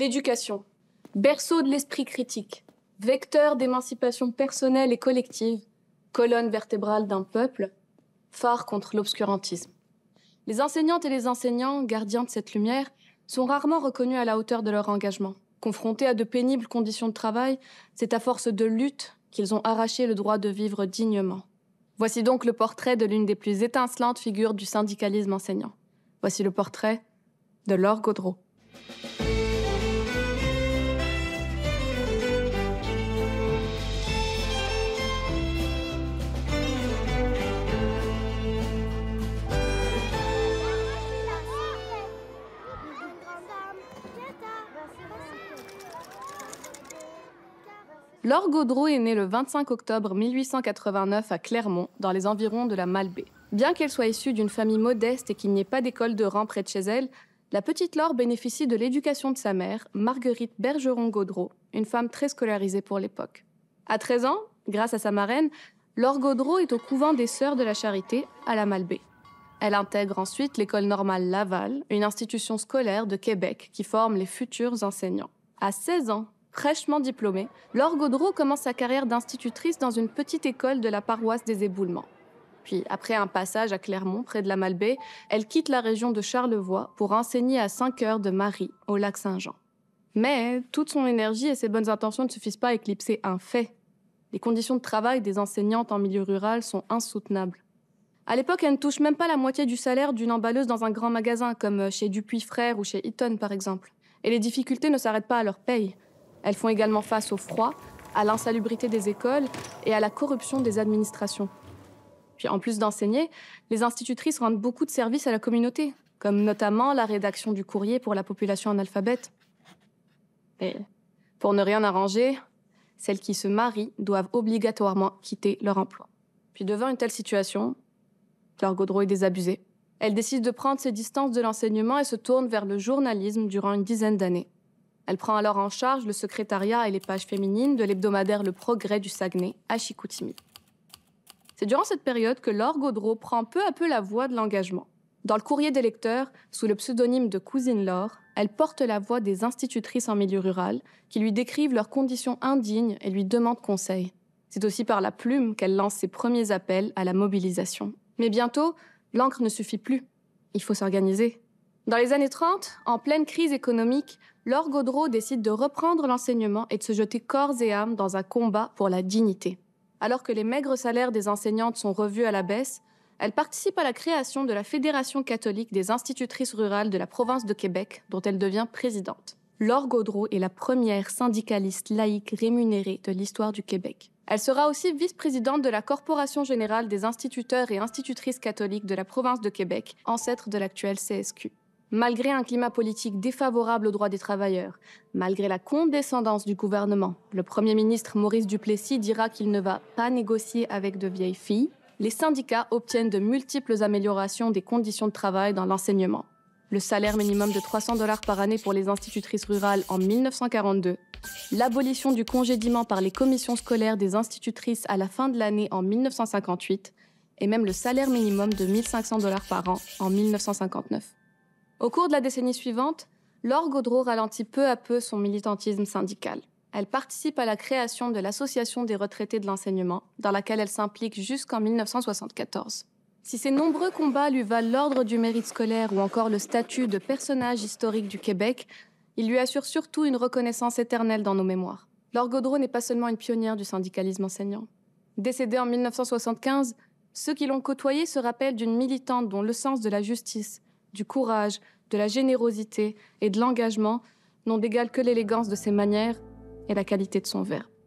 L'éducation, berceau de l'esprit critique, vecteur d'émancipation personnelle et collective, colonne vertébrale d'un peuple, phare contre l'obscurantisme. Les enseignantes et les enseignants, gardiens de cette lumière, sont rarement reconnus à la hauteur de leur engagement. Confrontés à de pénibles conditions de travail, c'est à force de lutte qu'ils ont arraché le droit de vivre dignement. Voici donc le portrait de l'une des plus étincelantes figures du syndicalisme enseignant. Voici le portrait de Laure Gaudreau. Laure Gaudreau est née le 25 octobre 1889 à Clermont, dans les environs de la Malbaie. Bien qu'elle soit issue d'une famille modeste et qu'il n'y ait pas d'école de rang près de chez elle, la petite Laure bénéficie de l'éducation de sa mère, Marguerite Bergeron-Gaudreau, une femme très scolarisée pour l'époque. À 13 ans, grâce à sa marraine, Laure Gaudreau est au couvent des Sœurs de la Charité, à la Malbaie. Elle intègre ensuite l'école normale Laval, une institution scolaire de Québec qui forme les futurs enseignants. À 16 ans, fraîchement diplômée, Laure Gaudreau commence sa carrière d'institutrice dans une petite école de la paroisse des Éboulements. Puis, après un passage à Clermont, près de la Malbaie, elle quitte la région de Charlevoix pour enseigner à 5 heures de Marie, au lac Saint-Jean. Mais toute son énergie et ses bonnes intentions ne suffisent pas à éclipser un fait. Les conditions de travail des enseignantes en milieu rural sont insoutenables. À l'époque, elles ne touchent même pas la moitié du salaire d'une emballeuse dans un grand magasin, comme chez Dupuis Frères ou chez Eaton, par exemple. Et les difficultés ne s'arrêtent pas à leur paye. Elles font également face au froid, à l'insalubrité des écoles et à la corruption des administrations. Puis en plus d'enseigner, les institutrices rendent beaucoup de services à la communauté, comme notamment la rédaction du courrier pour la population analphabète. Et pour ne rien arranger, celles qui se marient doivent obligatoirement quitter leur emploi. Puis devant une telle situation, Claire Gaudreau est désabusée. Elle décide de prendre ses distances de l'enseignement et se tourne vers le journalisme durant une dizaine d'années. Elle prend alors en charge le secrétariat et les pages féminines de l'hebdomadaire Le Progrès du Saguenay à Chicoutimi. C'est durant cette période que Laure Gaudreau prend peu à peu la voix de l'engagement. Dans le courrier des lecteurs, sous le pseudonyme de Cousine Laure, elle porte la voix des institutrices en milieu rural qui lui décrivent leurs conditions indignes et lui demandent conseil. C'est aussi par la plume qu'elle lance ses premiers appels à la mobilisation. Mais bientôt, l'encre ne suffit plus. Il faut s'organiser. Dans les années 30, en pleine crise économique, Laure Gaudreau décide de reprendre l'enseignement et de se jeter corps et âme dans un combat pour la dignité. Alors que les maigres salaires des enseignantes sont revus à la baisse, elle participe à la création de la Fédération catholique des institutrices rurales de la province de Québec, dont elle devient présidente. Laure Gaudreau est la première syndicaliste laïque rémunérée de l'histoire du Québec. Elle sera aussi vice-présidente de la Corporation générale des instituteurs et institutrices catholiques de la province de Québec, ancêtre de l'actuelle CSQ malgré un climat politique défavorable aux droits des travailleurs, malgré la condescendance du gouvernement, le Premier ministre Maurice Duplessis dira qu'il ne va pas négocier avec de vieilles filles, les syndicats obtiennent de multiples améliorations des conditions de travail dans l'enseignement. Le salaire minimum de 300 dollars par année pour les institutrices rurales en 1942, l'abolition du congédiement par les commissions scolaires des institutrices à la fin de l'année en 1958, et même le salaire minimum de 1500 dollars par an en 1959. Au cours de la décennie suivante, Laure Gaudreau ralentit peu à peu son militantisme syndical. Elle participe à la création de l'Association des retraités de l'enseignement, dans laquelle elle s'implique jusqu'en 1974. Si ses nombreux combats lui valent l'ordre du mérite scolaire ou encore le statut de personnage historique du Québec, il lui assure surtout une reconnaissance éternelle dans nos mémoires. Laure Gaudreau n'est pas seulement une pionnière du syndicalisme enseignant. Décédée en 1975, ceux qui l'ont côtoyée se rappellent d'une militante dont le sens de la justice, du courage, de la générosité et de l'engagement n'ont d'égal que l'élégance de ses manières et la qualité de son verbe.